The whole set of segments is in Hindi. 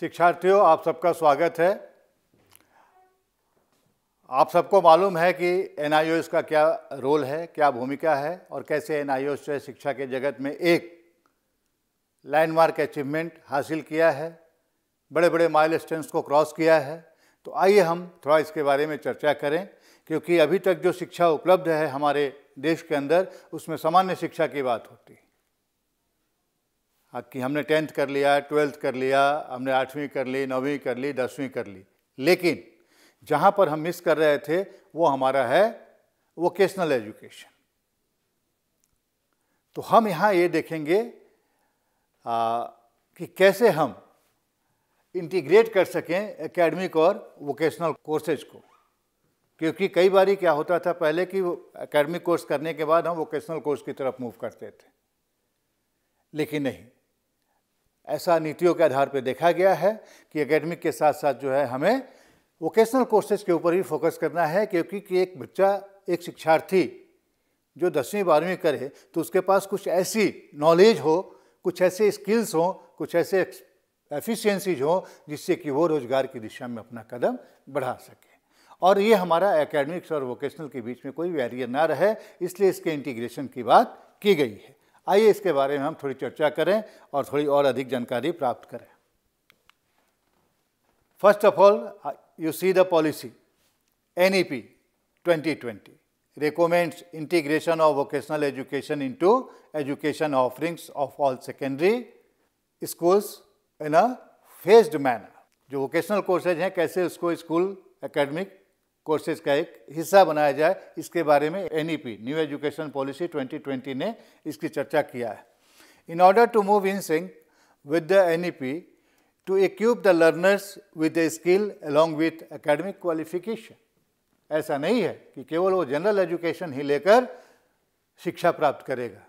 शिक्षार्थियों आप सबका स्वागत है आप सबको मालूम है कि एन का क्या रोल है क्या भूमिका है और कैसे एन आई ने शिक्षा के जगत में एक लैंडमार्क अचीवमेंट हासिल किया है बड़े बड़े माइल को क्रॉस किया है तो आइए हम थोड़ा इसके बारे में चर्चा करें क्योंकि अभी तक जो शिक्षा उपलब्ध है हमारे देश के अंदर उसमें सामान्य शिक्षा की बात होती है हाँ, कि हमने टेंथ कर लिया ट्वेल्थ कर लिया हमने आठवीं कर ली नौवीं कर ली दसवीं कर ली लेकिन जहाँ पर हम मिस कर रहे थे वो हमारा है वोकेशनल एजुकेशन तो हम यहाँ ये देखेंगे आ, कि कैसे हम इंटीग्रेट कर सकें एकेडमिक और वोकेशनल कोर्सेज को क्योंकि कई बार क्या होता था पहले कि एकेडमिक कोर्स करने के बाद हम वोकेशनल कोर्स की तरफ मूव करते थे लेकिन नहीं ऐसा नीतियों के आधार पर देखा गया है कि एकेडमिक के साथ साथ जो है हमें वोकेशनल कोर्सेज के ऊपर भी फोकस करना है क्योंकि कि एक बच्चा एक शिक्षार्थी जो दसवीं बारहवीं करे तो उसके पास कुछ ऐसी नॉलेज हो कुछ ऐसे स्किल्स हों कुछ ऐसे एफिशिएंसीज हों जिससे कि वो रोज़गार की दिशा में अपना कदम बढ़ा सके और ये हमारा एकेडमिक्स और वोकेशनल के बीच में कोई वैरियर ना रहे इसलिए इसके इंटीग्रेशन की बात की गई है आइए इसके बारे में हम थोड़ी चर्चा करें और थोड़ी और अधिक जानकारी प्राप्त करें first of all you see the policy N 2020 P recommends integration of vocational education into education offerings of all secondary schools in a phased manner जो वोकेशनल कोर्सेज हैं कैसे उसको स्कूल एकेडमिक कोर्सेज का एक हिस्सा बनाया जाए इसके बारे में एन न्यू एजुकेशन पॉलिसी 2020 ने इसकी चर्चा किया है in order to move in sync with the N to equip the learners with the skill along with academic qualification ऐसा नहीं है कि केवल वो जनरल एजुकेशन ही लेकर शिक्षा प्राप्त करेगा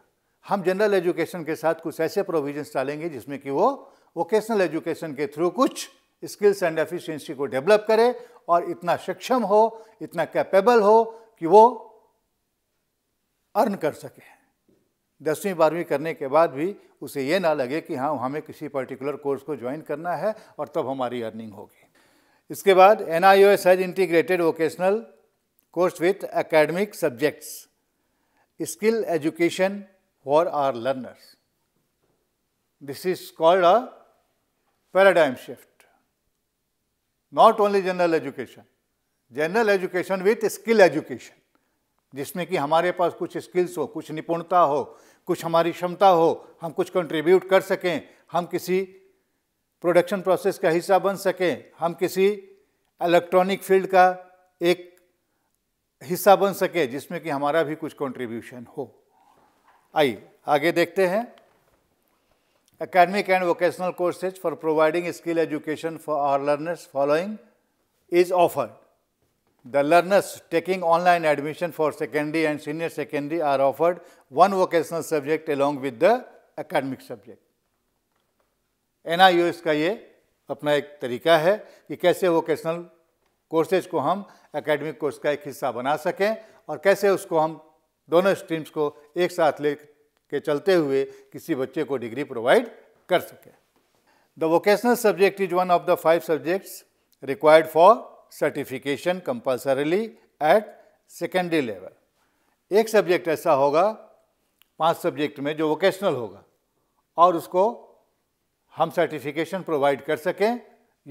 हम जनरल एजुकेशन के साथ कुछ ऐसे प्रोविजंस डालेंगे जिसमें कि वो वोकेशनल एजुकेशन के थ्रू कुछ स्किल्स एंड एफिशिएंसी को डेवलप करे और इतना सक्षम हो इतना कैपेबल हो कि वो अर्न कर सके दसवीं बारहवीं करने के बाद भी उसे ये ना लगे कि हाँ हमें किसी पर्टिकुलर कोर्स को ज्वाइन करना है और तब हमारी अर्निंग होगी इसके बाद N I O S has integrated vocational course with academic subjects skill education for our learners this is called a paradigm shift not only general education general education with skill education जिसमें कि हमारे पास कुछ स्किल्स हो कुछ निपुणता हो कुछ हमारी क्षमता हो हम कुछ कंट्रीब्यूट कर सकें हम किसी प्रोडक्शन प्रोसेस का हिस्सा बन सकें हम किसी इलेक्ट्रॉनिक फील्ड का एक हिस्सा बन सके जिसमें कि हमारा भी कुछ कंट्रीब्यूशन हो आइए आगे देखते हैं academic and vocational courses for providing skill education for our learners following is offered. The learners taking online admission for secondary and senior secondary are offered one vocational subject along with the academic subject. nius आई का ये अपना एक तरीका है कि कैसे वोकेशनल कोर्सेज को हम एकेडमिक कोर्स का एक हिस्सा बना सकें और कैसे उसको हम दोनों स्ट्रीम्स को एक साथ ले के चलते हुए किसी बच्चे को डिग्री प्रोवाइड कर सके the vocational subject is one of the five subjects required for certification compulsorily at secondary level एक सब्जेक्ट ऐसा होगा पांच सब्जेक्ट में जो वोकेशनल होगा और उसको हम सर्टिफिकेशन प्रोवाइड कर सकें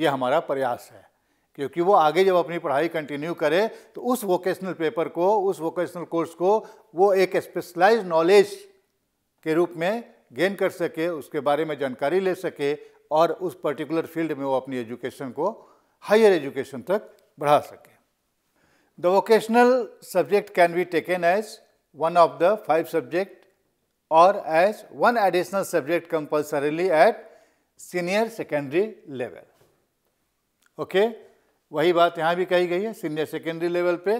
ये हमारा प्रयास है क्योंकि वो आगे जब अपनी पढ़ाई कंटिन्यू करे तो उस वोकेशनल पेपर को उस वोकेशनल कोर्स को वो एक स्पेशलाइज नॉलेज के रूप में गेन कर सके उसके बारे में जानकारी ले सके और उस पर्टिकुलर फील्ड में वो अपनी एजुकेशन को हायर एजुकेशन तक बढ़ा सके the vocational subject can be taken as one of the five subject और as one additional subject compulsorily at senior secondary level okay वही बात यहाँ भी कही गई है सीनियर सेकेंडरी लेवल पे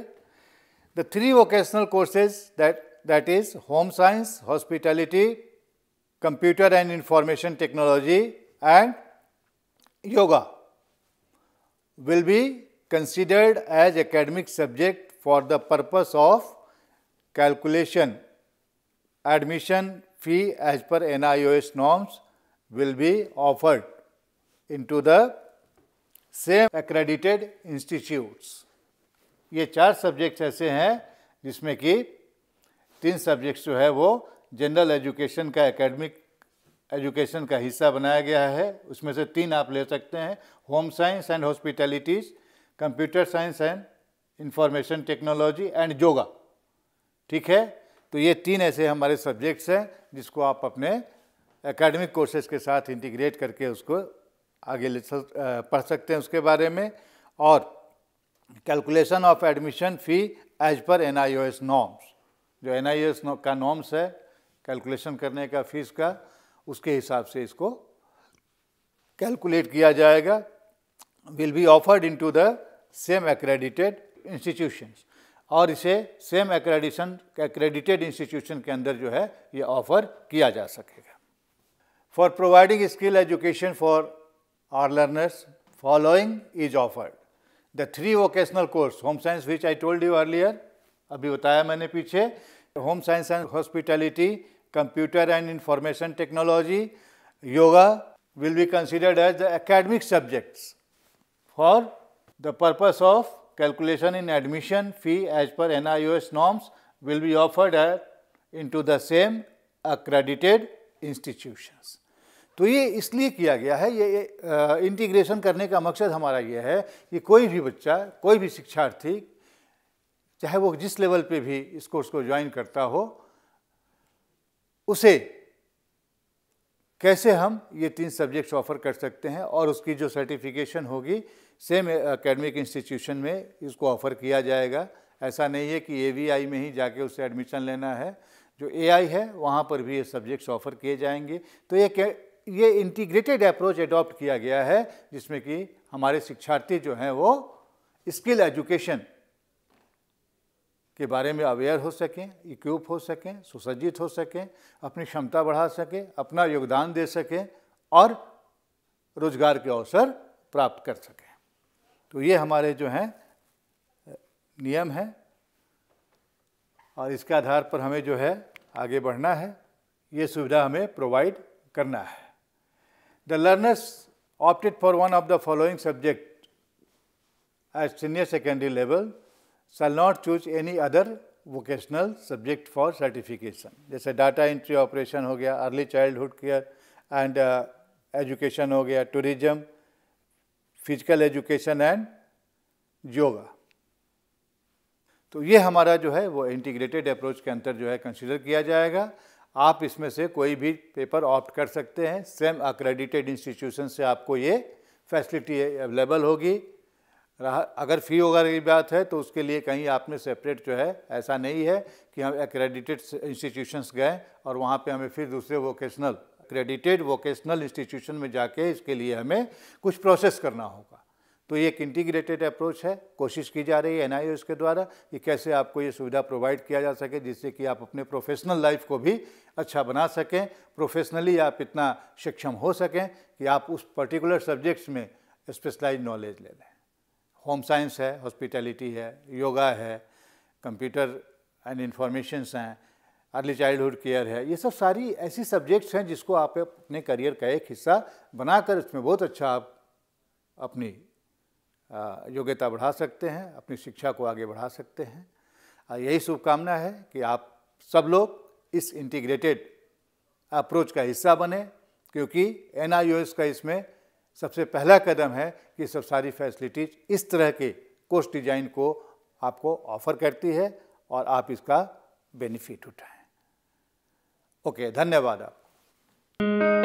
the three vocational courses that that is home science, hospitality, computer and information technology and yoga will be considered as academic subject for the purpose of calculation admission fee as per NIOS norms will be offered into the same accredited institutes. ये चार सब्जेक्ट्स ऐसे हैं जिसमें कि तीन सब्जेक्ट्स जो है वो जनरल एजुकेशन का एकेडमिक एजुकेशन का हिस्सा बनाया गया है उसमें से तीन आप ले सकते हैं home science and hospitalities computer science and information technology and yoga ठीक है तो ये तीन ऐसे हमारे सब्जेक्ट्स हैं जिसको आप अपने एकेडमिक कोर्सेज के साथ इंटीग्रेट करके उसको आगे ले पढ़ सकते हैं उसके बारे में और calculation of admission fee as per N I O S norms जो एन आई एस का नॉर्म्स है कैलकुलेशन करने का फीस का उसके हिसाब से इसको कैलकुलेट किया जाएगा will be offered into the same accredited institutions और इसे सेम एक्रेडिशन एक्रेडिटेड इंस्टीट्यूशन के अंदर जो है ये ऑफर किया जा सकेगा for providing skill education for our learners following is offered the three vocational course home science which I told you earlier अभी बताया मैंने पीछे home science and hospitality computer and information technology yoga will be considered as the academic subjects for the purpose of calculation in admission fee as per N I O S norms will be offered into the same accredited institution तो ये इसलिए किया गया है ये इंटीग्रेशन करने का मकसद हमारा ये है कि कोई भी बच्चा कोई भी शिक्षार्थी चाहे वो जिस लेवल पे भी इस कोर्स को ज्वाइन करता हो उसे कैसे हम ये तीन सब्जेक्ट्स ऑफर कर सकते हैं और उसकी जो सर्टिफिकेशन होगी सेम एकेडमिक इंस्टीट्यूशन में इसको ऑफ़र किया जाएगा ऐसा नहीं है कि ए में ही जाके उसे एडमिशन लेना है जो ए है वहाँ पर भी ये सब्जेक्ट्स ऑफ़र किए जाएंगे तो ये ये इंटीग्रेटेड अप्रोच एडॉप्ट किया गया है जिसमें कि हमारे शिक्षार्थी जो हैं वो स्किल एजुकेशन के बारे में अवेयर हो सकें इक्विप हो सकें सुसज्जित हो सकें अपनी क्षमता बढ़ा सकें अपना योगदान दे सकें और रोजगार के अवसर प्राप्त कर सकें तो ये हमारे जो हैं नियम हैं और इसके आधार पर हमें जो है आगे बढ़ना है ये सुविधा हमें प्रोवाइड करना है the learners opted for one of the following subject at senior secondary level shall not choose any other vocational subject for certification. जैसे data entry operation ho gaya early childhood care and uh, education ho gaya tourism, physical education and yoga. तो ये हमारा जो है वो इंटीग्रेटेड अप्रोच के अंतर जो है कंसीडर किया जाएगा आप इसमें से कोई भी पेपर ऑप्ट कर सकते हैं सेम अक्रेडिटेड इंस्टीट्यूशन से आपको ये फैसिलिटी अवेलेबल होगी रहा अगर फ़ी वगैरह की बात है तो उसके लिए कहीं आपने सेपरेट जो है ऐसा नहीं है कि हम एक्रेडिटेड इंस्टीट्यूशंस गए और वहाँ पे हमें फिर दूसरे वोकेशनल क्रेडिटेड वोकेशनल इंस्टीट्यूशन में जाके इसके लिए हमें कुछ प्रोसेस करना होगा तो ये एक इंटीग्रेटेड अप्रोच है कोशिश की जा रही है एन के द्वारा कि कैसे आपको ये सुविधा प्रोवाइड किया जा सके जिससे कि आप अपने प्रोफेशनल लाइफ को भी अच्छा बना सकें प्रोफेशनली आप इतना सक्षम हो सकें कि आप उस पर्टिकुलर सब्जेक्ट्स में स्पेशलाइज नॉलेज ले लें होम साइंस है हॉस्पिटैलिटी है योगा है कंप्यूटर एंड इंफॉर्मेशंस हैं अर्ली चाइल्डहुड केयर है ये सब सारी ऐसी सब्जेक्ट्स हैं जिसको आप अपने करियर का एक हिस्सा बनाकर इसमें बहुत अच्छा आप अपनी योग्यता बढ़ा सकते हैं अपनी शिक्षा को आगे बढ़ा सकते हैं यही शुभकामना है कि आप सब लोग इस इंटीग्रेटेड अप्रोच का हिस्सा बने क्योंकि एन का इसमें सबसे पहला कदम है कि सब सारी फैसिलिटीज इस तरह के कोर्स डिजाइन को आपको ऑफर करती है और आप इसका बेनिफिट उठाएं ओके धन्यवाद आपको